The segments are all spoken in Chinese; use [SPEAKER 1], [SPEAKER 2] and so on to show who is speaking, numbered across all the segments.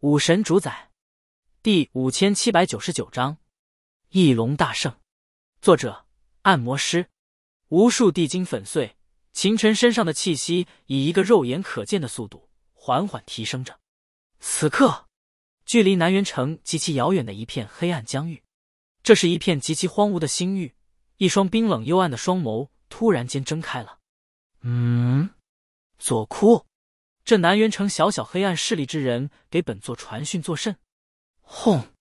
[SPEAKER 1] 武神主宰，第五千七百九十九章：翼龙大圣。作者：按摩师。无数地精粉碎，秦尘身上的气息以一个肉眼可见的速度缓缓提升着。此刻，距离南元城极其遥远的一片黑暗疆域，这是一片极其荒芜的星域。一双冰冷幽暗的双眸突然间睁开了。嗯，左哭。这南元城小小黑暗势力之人给本座传讯作甚？轰！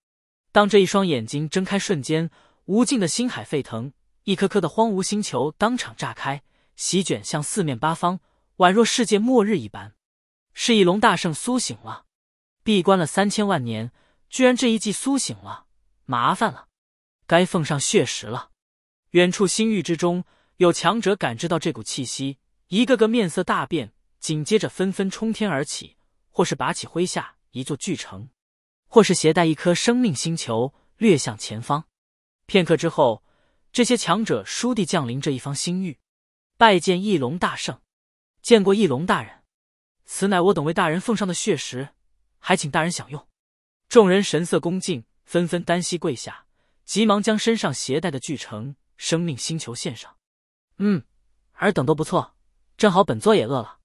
[SPEAKER 1] 当这一双眼睛睁开瞬间，无尽的星海沸腾，一颗颗的荒芜星球当场炸开，席卷向四面八方，宛若世界末日一般。是翼龙大圣苏醒了，闭关了三千万年，居然这一季苏醒了，麻烦了，该奉上血食了。远处星域之中，有强者感知到这股气息，一个个面色大变。紧接着纷纷冲天而起，或是拔起麾下一座巨城，或是携带一颗生命星球掠向前方。片刻之后，这些强者倏地降临这一方星域，拜见翼龙大圣，见过翼龙大人。此乃我等为大人奉上的血食，还请大人享用。众人神色恭敬，纷纷单膝跪下，急忙将身上携带的巨城、生命星球献上。嗯，尔等都不错，正好本座也饿了。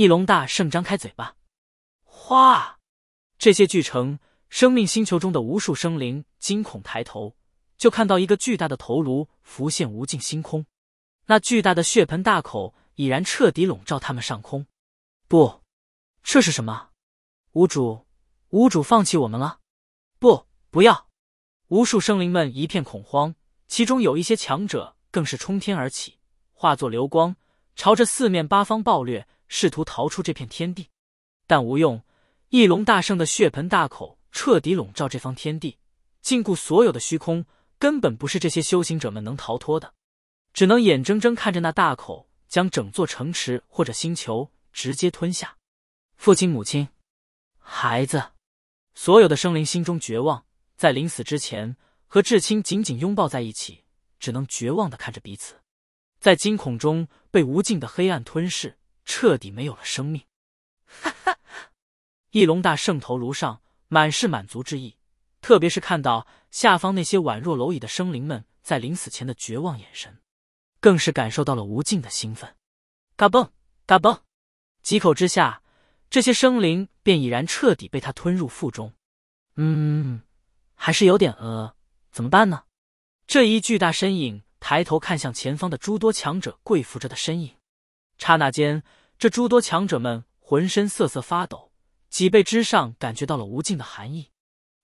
[SPEAKER 1] 翼龙大圣张开嘴巴，哗！这些巨城、生命星球中的无数生灵惊恐抬头，就看到一个巨大的头颅浮现无尽星空，那巨大的血盆大口已然彻底笼罩他们上空。不，这是什么？无主，无主，放弃我们了！不，不要！无数生灵们一片恐慌，其中有一些强者更是冲天而起，化作流光，朝着四面八方暴掠。试图逃出这片天地，但无用。翼龙大圣的血盆大口彻底笼罩这方天地，禁锢所有的虚空，根本不是这些修行者们能逃脱的，只能眼睁睁看着那大口将整座城池或者星球直接吞下。父亲、母亲、孩子，所有的生灵心中绝望，在临死之前和至亲紧紧拥抱在一起，只能绝望的看着彼此，在惊恐中被无尽的黑暗吞噬。彻底没有了生命，哈哈！翼龙大圣头颅上满是满足之意，特别是看到下方那些宛若蝼蚁的生灵们在临死前的绝望眼神，更是感受到了无尽的兴奋。嘎嘣，嘎嘣，几口之下，这些生灵便已然彻底被他吞入腹中。嗯，还是有点饿，怎么办呢？这一巨大身影抬头看向前方的诸多强者跪伏着的身影，刹那间。这诸多强者们浑身瑟瑟发抖，脊背之上感觉到了无尽的寒意。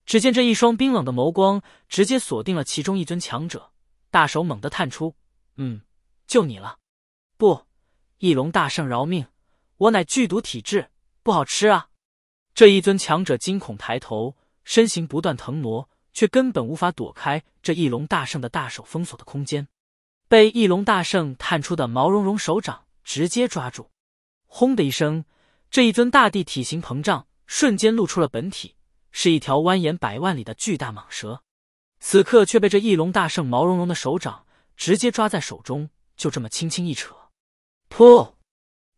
[SPEAKER 1] 只见这一双冰冷的眸光直接锁定了其中一尊强者，大手猛地探出：“嗯，就你了！”不，翼龙大圣饶命！我乃剧毒体质，不好吃啊！这一尊强者惊恐抬头，身形不断腾挪，却根本无法躲开这翼龙大圣的大手封锁的空间，被翼龙大圣探出的毛茸茸手掌直接抓住。轰的一声，这一尊大地体型膨胀，瞬间露出了本体，是一条蜿蜒百万里的巨大蟒蛇。此刻却被这翼龙大圣毛茸茸的手掌直接抓在手中，就这么轻轻一扯，噗！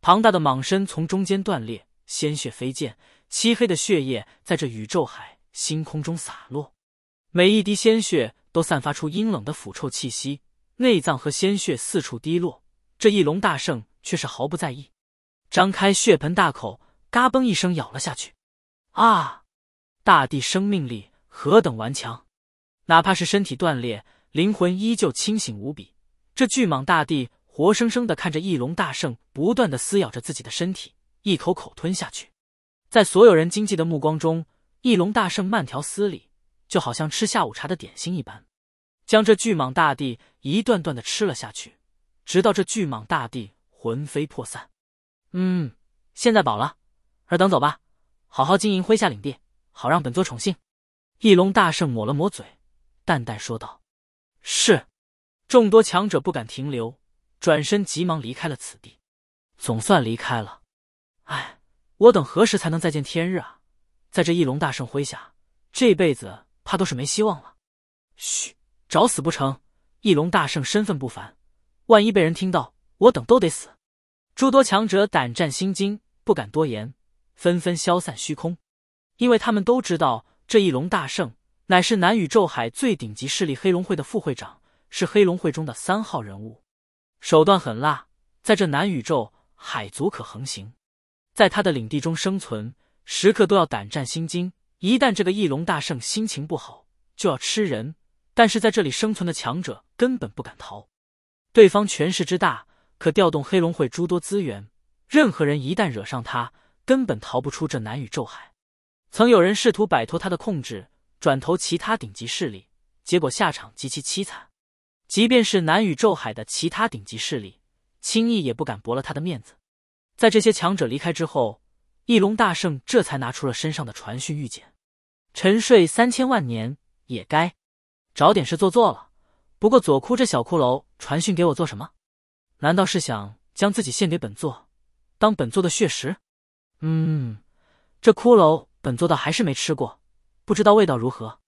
[SPEAKER 1] 庞大的蟒身从中间断裂，鲜血飞溅，漆黑的血液在这宇宙海星空中洒落，每一滴鲜血都散发出阴冷的腐臭气息，内脏和鲜血四处滴落，这翼龙大圣却是毫不在意。张开血盆大口，嘎嘣一声咬了下去。啊！大地生命力何等顽强，哪怕是身体断裂，灵魂依旧清醒无比。这巨蟒大地活生生的看着翼龙大圣不断的撕咬着自己的身体，一口口吞下去。在所有人惊悸的目光中，翼龙大圣慢条斯理，就好像吃下午茶的点心一般，将这巨蟒大地一段段的吃了下去，直到这巨蟒大地魂飞魄散。嗯，现在饱了，尔等走吧，好好经营麾下领地，好让本座宠幸。翼龙大圣抹了抹嘴，淡淡说道：“是。”众多强者不敢停留，转身急忙离开了此地。总算离开了，哎，我等何时才能再见天日啊？在这翼龙大圣麾下，这辈子怕都是没希望了。嘘，找死不成？翼龙大圣身份不凡，万一被人听到，我等都得死。诸多强者胆战心惊，不敢多言，纷纷消散虚空，因为他们都知道，这翼龙大圣乃是南宇宙海最顶级势力黑龙会的副会长，是黑龙会中的三号人物，手段狠辣，在这南宇宙海族可横行，在他的领地中生存，时刻都要胆战心惊。一旦这个翼龙大圣心情不好，就要吃人。但是在这里生存的强者根本不敢逃，对方权势之大。可调动黑龙会诸多资源，任何人一旦惹上他，根本逃不出这南宇宙海。曾有人试图摆脱他的控制，转投其他顶级势力，结果下场极其凄惨。即便是南宇宙海的其他顶级势力，轻易也不敢驳了他的面子。在这些强者离开之后，翼龙大圣这才拿出了身上的传讯玉简。沉睡三千万年，也该找点事做做了。不过左枯这小骷髅传讯给我做什么？难道是想将自己献给本座，当本座的血食？嗯，这骷髅本座倒还是没吃过，不知道味道如何。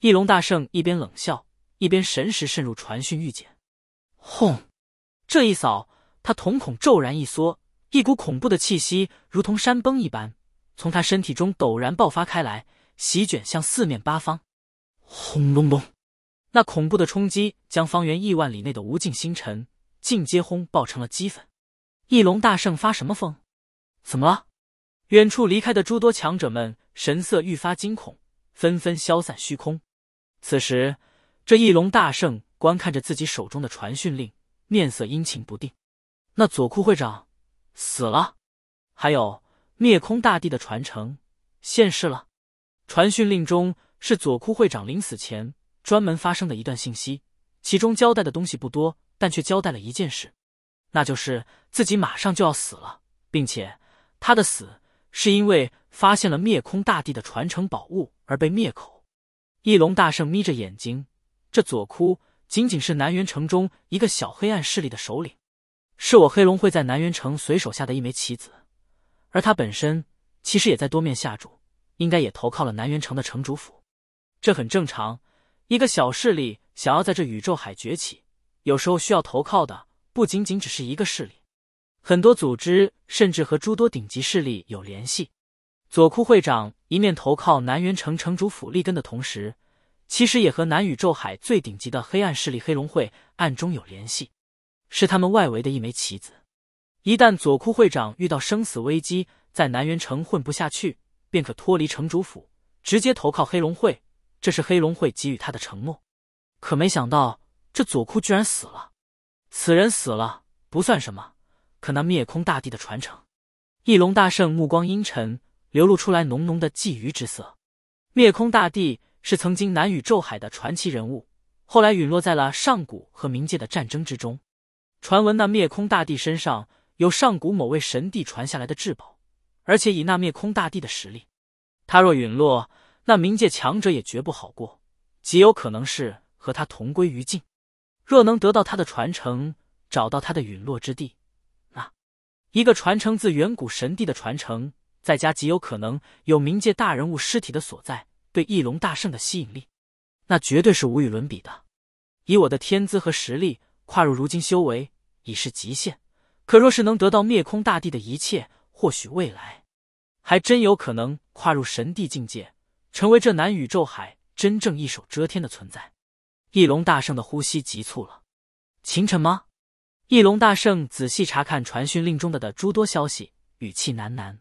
[SPEAKER 1] 翼龙大圣一边冷笑，一边神识渗入传讯玉简。轰！这一扫，他瞳孔骤然一缩，一股恐怖的气息如同山崩一般，从他身体中陡然爆发开来，席卷向四面八方。轰隆隆！那恐怖的冲击将方圆亿万里内的无尽星辰。尽皆轰爆成了齑粉，翼龙大圣发什么疯？怎么了？远处离开的诸多强者们神色愈发惊恐，纷纷消散虚空。此时，这翼龙大圣观看着自己手中的传讯令，面色阴晴不定。那左库会长死了，还有灭空大帝的传承现世了。传讯令中是左库会长临死前专门发生的一段信息，其中交代的东西不多。但却交代了一件事，那就是自己马上就要死了，并且他的死是因为发现了灭空大帝的传承宝物而被灭口。翼龙大圣眯着眼睛，这左窟仅仅是南元城中一个小黑暗势力的首领，是我黑龙会在南元城随手下的一枚棋子，而他本身其实也在多面下注，应该也投靠了南元城的城主府，这很正常。一个小势力想要在这宇宙海崛起。有时候需要投靠的不仅仅只是一个势力，很多组织甚至和诸多顶级势力有联系。左库会长一面投靠南元城城主府立根的同时，其实也和南宇宙海最顶级的黑暗势力黑龙会暗中有联系，是他们外围的一枚棋子。一旦左库会长遇到生死危机，在南元城混不下去，便可脱离城主府，直接投靠黑龙会。这是黑龙会给予他的承诺。可没想到。这左库居然死了，此人死了不算什么，可那灭空大帝的传承，翼龙大圣目光阴沉，流露出来浓浓的觊觎之色。灭空大帝是曾经南宇宙海的传奇人物，后来陨落在了上古和冥界的战争之中。传闻那灭空大帝身上有上古某位神帝传下来的至宝，而且以那灭空大帝的实力，他若陨落，那冥界强者也绝不好过，极有可能是和他同归于尽。若能得到他的传承，找到他的陨落之地，那一个传承自远古神帝的传承，在加极有可能有冥界大人物尸体的所在，对翼龙大圣的吸引力，那绝对是无与伦比的。以我的天资和实力，跨入如今修为已是极限，可若是能得到灭空大帝的一切，或许未来还真有可能跨入神帝境界，成为这南宇宙海真正一手遮天的存在。翼龙大圣的呼吸急促了。秦尘吗？翼龙大圣仔细查看传讯令中的诸多消息，语气喃喃：“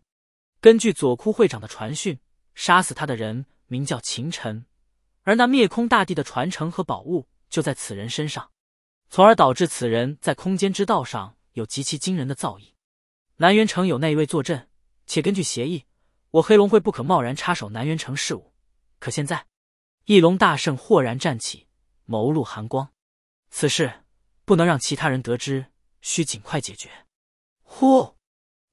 [SPEAKER 1] 根据左枯会长的传讯，杀死他的人名叫秦尘，而那灭空大帝的传承和宝物就在此人身上，从而导致此人在空间之道上有极其惊人的造诣。南元城有内卫坐镇，且根据协议，我黑龙会不可贸然插手南元城事务。可现在，翼龙大圣豁然站起。”眸露寒光，此事不能让其他人得知，需尽快解决。呼，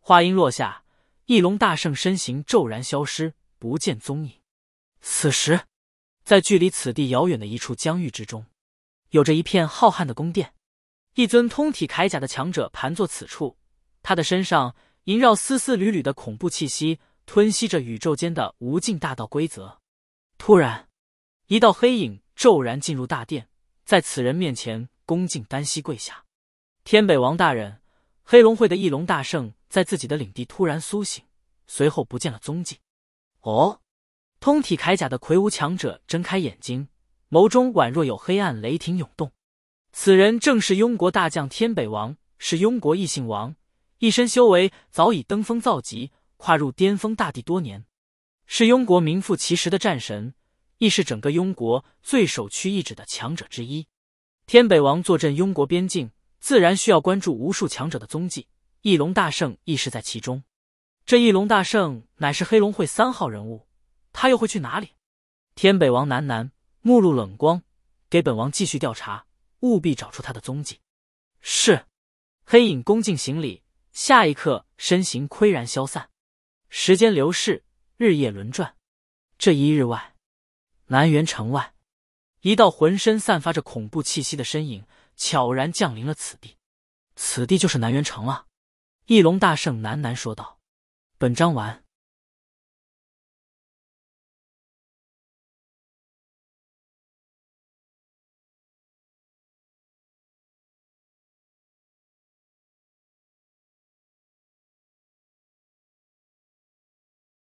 [SPEAKER 1] 话音落下，翼龙大圣身形骤然消失，不见踪影。此时，在距离此地遥远的一处疆域之中，有着一片浩瀚的宫殿，一尊通体铠甲的强者盘坐此处，他的身上萦绕丝丝缕缕的恐怖气息，吞吸着宇宙间的无尽大道规则。突然，一道黑影。骤然进入大殿，在此人面前恭敬单膝跪下。天北王大人，黑龙会的翼龙大圣在自己的领地突然苏醒，随后不见了踪迹。哦，通体铠甲的魁梧强者睁开眼睛，眸中宛若有黑暗雷霆涌动。此人正是雍国大将天北王，是雍国异姓王，一身修为早已登峰造极，跨入巅峰大帝多年，是雍国名副其实的战神。亦是整个雍国最首屈一指的强者之一，天北王坐镇雍国边境，自然需要关注无数强者的踪迹。翼龙大圣亦是在其中。这翼龙大圣乃是黑龙会三号人物，他又会去哪里？天北王喃喃，目露冷光：“给本王继续调查，务必找出他的踪迹。”是，黑影恭敬行礼，下一刻身形岿然消散。时间流逝，日夜轮转，这一日外。南元城外，一道浑身散发着恐怖气息的身影悄然降临了此地。此地就是南元城了，翼龙大圣喃喃说道。本章完。